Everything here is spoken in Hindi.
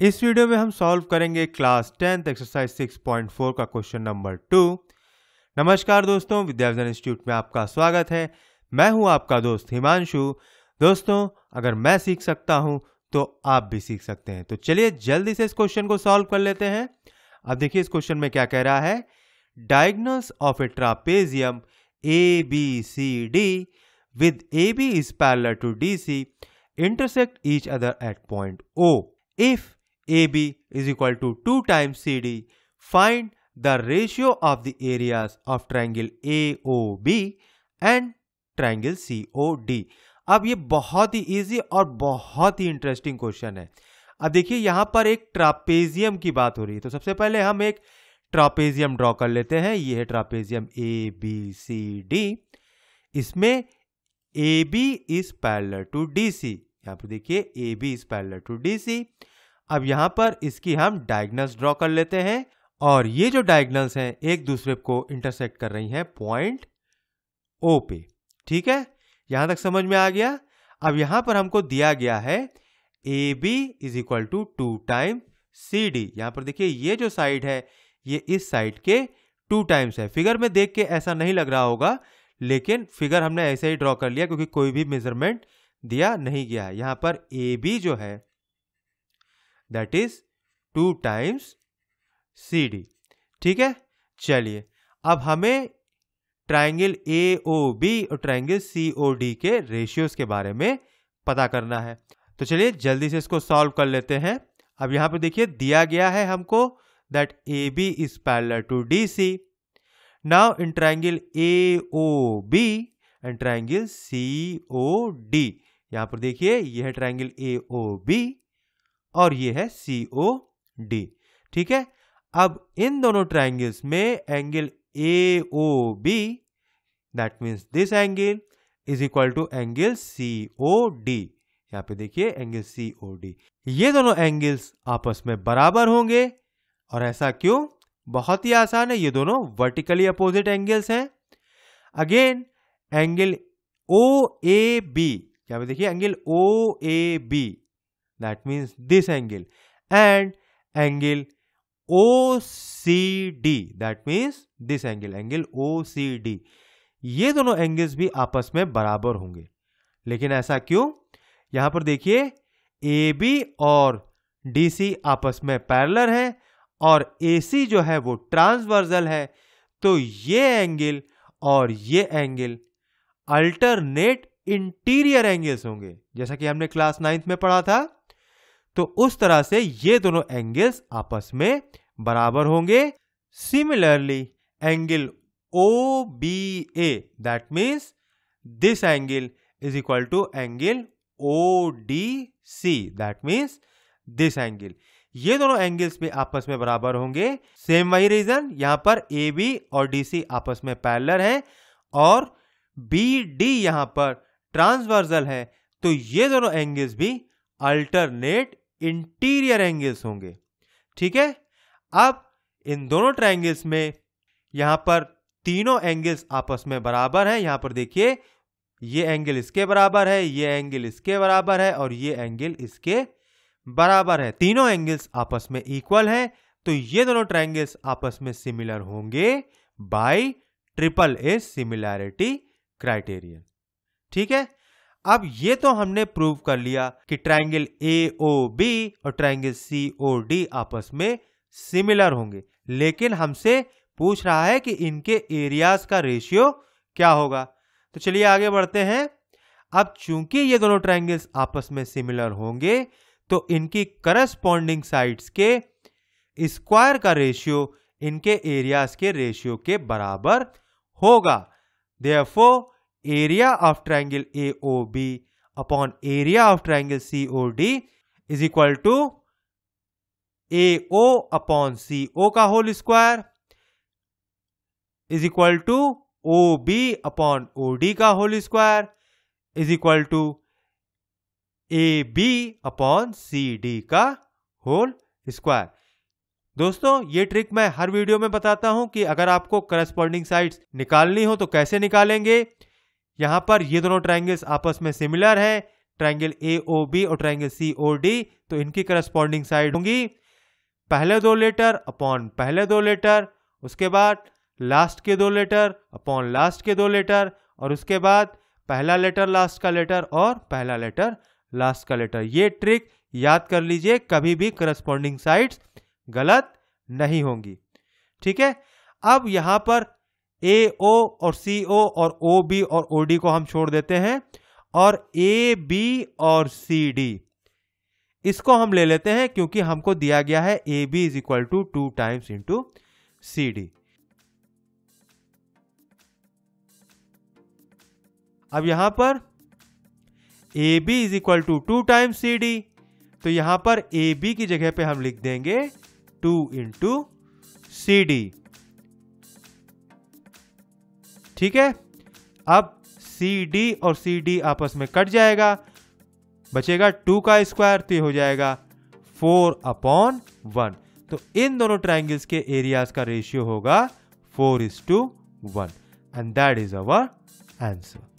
इस वीडियो में हम सॉल्व करेंगे क्लास टेंथ एक्सरसाइज 6.4 का क्वेश्चन नंबर टू नमस्कार दोस्तों विद्याविजन इंस्टीट्यूट में आपका स्वागत है मैं हूं आपका दोस्त हिमांशु दोस्तों अगर मैं सीख सकता हूं तो आप भी सीख सकते हैं तो चलिए जल्दी से इस क्वेश्चन को सॉल्व कर लेते हैं अब देखिए इस क्वेश्चन में क्या कह रहा है diagonals of a trapezium ABCD with AB is parallel to DC intersect each other at point O. If AB is equal to 2 times CD, find the ratio of the areas of triangle AOB and triangle C O D अब ये बहुत ही इजी और बहुत ही इंटरेस्टिंग क्वेश्चन है अब देखिए यहाँ पर एक ट्रापेजियम की बात हो रही है तो सबसे पहले हम एक ट्रापेजियम ड्रॉ कर लेते हैं ये है trapezium A B C D इसमें A B is parallel to D C यहाँ पर देखिए A B is parallel to D C अब यहाँ पर इसकी हम डायगनल्स ड्रॉ कर लेते हैं और ये जो डायग्नल्स हैं एक दूसरे को इंटरसेक्ट कर रही हैं पॉइंट ओ पे ठीक है यहाँ तक समझ में आ गया अब यहाँ पर हमको दिया गया है A B is equal to two time C D यहाँ पर देखिए ये जो साइड है ये इस साइड के टू टाइम्स है फिगर में देख के ऐसा नहीं लग रहा होगा लेकिन फिगर हमने ऐसे ही ड्रॉ कर लिया क्योंकि कोई भी मेजरमेंट दिया नहीं गया है यहां पर ए बी जो है that is two times C D ठीक है चलिए अब हमें ट्राइंगल ए ओ बी और ट्राइंगल सी ओ डी के रेशियोज के बारे में पता करना है तो चलिए जल्दी से इसको सॉल्व कर लेते हैं अब यहां पर देखिए दिया गया है हमको that AB is parallel to DC. Now in triangle AOB and triangle COD यहाँ पर देखिए यह है ओ बी और यह है सी ओ डी ठीक है अब इन दोनों ट्राइंगल्स में angle A O B that means this angle is equal to angle C O D यहाँ पे देखिए एंगल सी ओ डी ये दोनों एंगल्स आपस में बराबर होंगे और ऐसा क्यों बहुत ही आसान है ये दोनों वर्टिकली अपोजिट एंगल्स हैं again angle O A B क्या देखिए angle O A B that means this angle and angle O C D that means this angle angle O C D ये दोनों एंगल्स भी आपस में बराबर होंगे लेकिन ऐसा क्यों यहां पर देखिए ए बी और डी सी आपस में पैरलर हैं और सी जो है वो ट्रांसवर्जल है तो ये एंगल और ये एंगल अल्टरनेट इंटीरियर एंगल्स होंगे जैसा कि हमने क्लास नाइन्थ में पढ़ा था तो उस तरह से ये दोनों एंगल्स आपस में बराबर होंगे similarly angle O B A that means this angle is equal to angle O D C that means this angle ये दोनों एंगल्स भी आपस में बराबर होंगे सेम वही रीजन यहां पर ए बी और डी सी आपस में पैरलर है और बी डी यहां पर ट्रांसवर्सल है तो ये दोनों एंगल्स भी अल्टरनेट इंटीरियर एंगल्स होंगे ठीक है अब इन दोनों ट्राइंगल्स में यहां पर तीनों एंगल्स आपस में बराबर है यहां पर देखिए ये एंगल इसके बराबर है ये एंगल इसके बराबर है और ये एंगल इसके बराबर है तीनों एंगल्स आपस में इक्वल हैं तो ये दोनों ट्राइंगल्स आपस में सिमिलर होंगे by triple A similarity criterion ठीक है अब ये तो हमने प्रूव कर लिया कि ट्राइंगल ए ओ बी और ट्राइंगल सी ओ डी आपस में सिमिलर होंगे लेकिन हमसे पूछ रहा है कि इनके एरियाज का रेशियो क्या होगा तो चलिए आगे बढ़ते हैं अब चूंकि ये दोनों ट्राइंगल्स आपस में सिमिलर होंगे तो इनकी करस्पॉन्डिंग साइड्स के स्क्वायर का रेशियो इनके एरियाज के रेशियो के बराबर होगा देफो area of triangle A O B upon area of triangle C O D is equal to A O upon C O का whole square is equal to O B upon O D का whole square is equal to A B upon C D का होल स्क्वायर दोस्तों ये ट्रिक मैं हर वीडियो में बताता हूं कि अगर आपको करस्पॉन्डिंग साइड्स निकालनी हो तो कैसे निकालेंगे यहां पर ये दोनों ट्राइंगल्स आपस में सिमिलर हैं ट्राइंगल ए ओ बी और ट्राइंगल सी ओ डी तो इनकी करस्पॉन्डिंग साइड होंगी पहले दो लेटर अपॉन पहले दो लेटर उसके बाद लास्ट के दो लेटर अपॉन लास्ट के दो लेटर और उसके बाद पहला लेटर लास्ट का लेटर और पहला लेटर लास्ट का लेटर ये ट्रिक याद कर लीजिए कभी भी करस्पॉन्डिंग साइट्स गलत नहीं होंगी ठीक है अब यहां पर ए ओ और सी ओ और ओ बी और ओ डी को हम छोड़ देते हैं और ए बी और सी डी इसको हम ले लेते हैं क्योंकि हमको दिया गया है A B is equal to two times into C D अब यहां पर A B is equal to two times C D तो यहां पर ए बी की जगह पे हम लिख देंगे टू इंटू सी डी ठीक है अब सी डी और सी डी आपस में कट जाएगा बचेगा टू का स्क्वायर तो हो जाएगा फोर अपॉन वन तो इन दोनों ट्राइंगल्स के एरियाज का रेशियो होगा four is to one and that is our answer